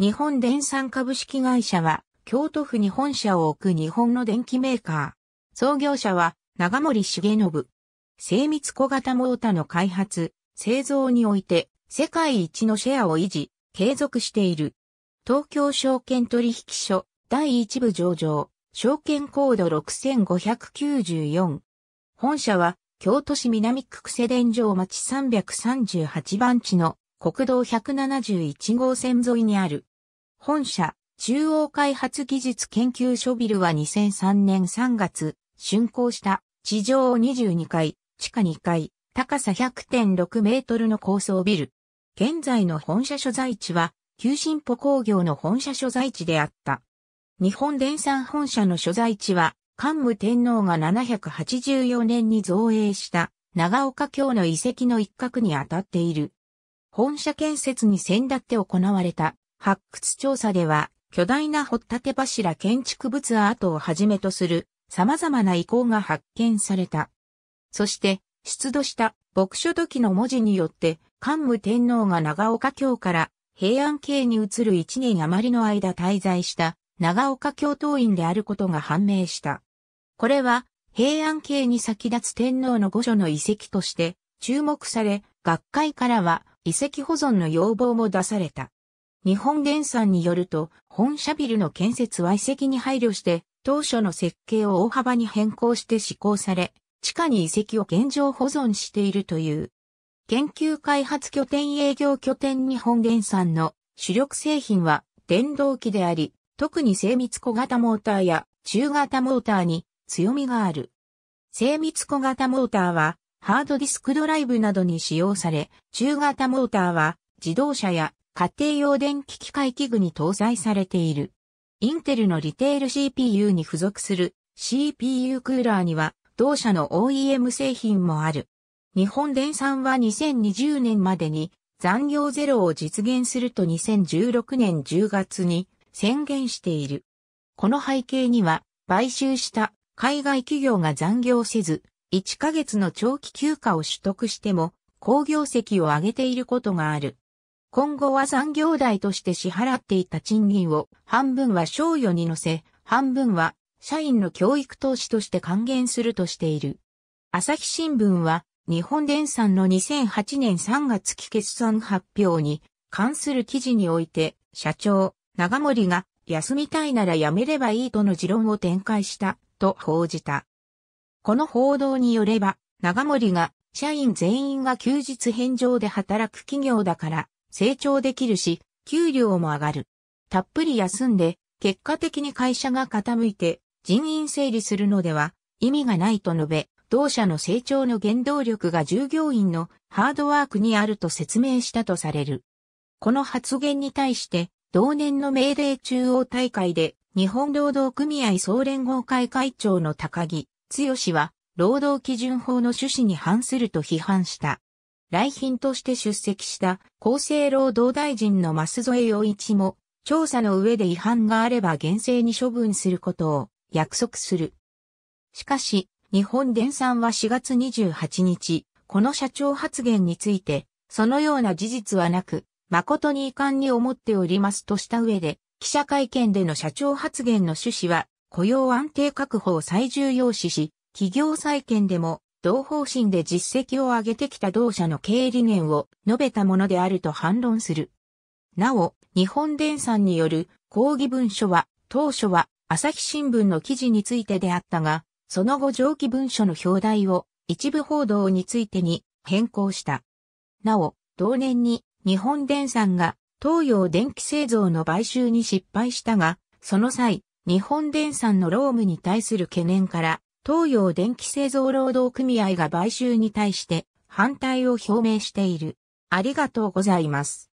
日本電産株式会社は、京都府に本社を置く日本の電機メーカー。創業者は、長森重信。精密小型モータの開発、製造において、世界一のシェアを維持、継続している。東京証券取引所、第一部上場、証券コード6594。本社は、京都市南区癖電城町338番地の国道171号線沿いにある本社、中央開発技術研究所ビルは2003年3月、竣工した地上22階、地下2階、高さ100.6メートルの高層ビル。現在の本社所在地は、旧新歩工業の本社所在地であった。日本電産本社の所在地は、桓武天皇が784年に造営した長岡京の遺跡の一角にあたっている。本社建設に先立って行われた発掘調査では、巨大な掘立柱建築物アートをはじめとする様々な遺構が発見された。そして、出土した牧書土器の文字によって、桓武天皇が長岡京から平安京に移る一年余りの間滞在した長岡京当院であることが判明した。これは平安京に先立つ天皇の御所の遺跡として注目され、学会からは遺跡保存の要望も出された。日本原産によると、本社ビルの建設は遺跡に配慮して、当初の設計を大幅に変更して施行され、地下に遺跡を現状保存しているという。研究開発拠点営業拠点日本原産の主力製品は電動機であり、特に精密小型モーターや中型モーターに強みがある。精密小型モーターはハードディスクドライブなどに使用され、中型モーターは自動車や家庭用電気機械器具に搭載されている。インテルのリテール CPU に付属する CPU クーラーには同社の OEM 製品もある。日本電産は2020年までに残業ゼロを実現すると2016年10月に宣言している。この背景には買収した海外企業が残業せず1ヶ月の長期休暇を取得しても工業績を上げていることがある。今後は産業代として支払っていた賃金を半分は賞与に乗せ、半分は社員の教育投資として還元するとしている。朝日新聞は日本電産の2008年3月期決算発表に関する記事において社長長森が休みたいなら辞めればいいとの持論を展開したと報じた。この報道によれば長森が社員全員が休日返上で働く企業だから成長できるし、給料も上がる。たっぷり休んで、結果的に会社が傾いて人員整理するのでは意味がないと述べ、同社の成長の原動力が従業員のハードワークにあると説明したとされる。この発言に対して、同年の命令中央大会で日本労働組合総連合会会長の高木剛は、労働基準法の趣旨に反すると批判した。来賓として出席した厚生労働大臣の舛添洋一も、調査の上で違反があれば厳正に処分することを約束する。しかし、日本電産は4月28日、この社長発言について、そのような事実はなく、誠に遺憾に思っておりますとした上で、記者会見での社長発言の趣旨は、雇用安定確保を最重要視し、企業再建でも同方針で実績を上げてきた同社の経営理念を述べたものであると反論する。なお、日本電産による抗議文書は、当初は朝日新聞の記事についてであったが、その後上記文書の表題を一部報道についてに変更した。なお、同年に日本電産が東洋電気製造の買収に失敗したが、その際、日本電産の労務に対する懸念から、東洋電気製造労働組合が買収に対して反対を表明している。ありがとうございます。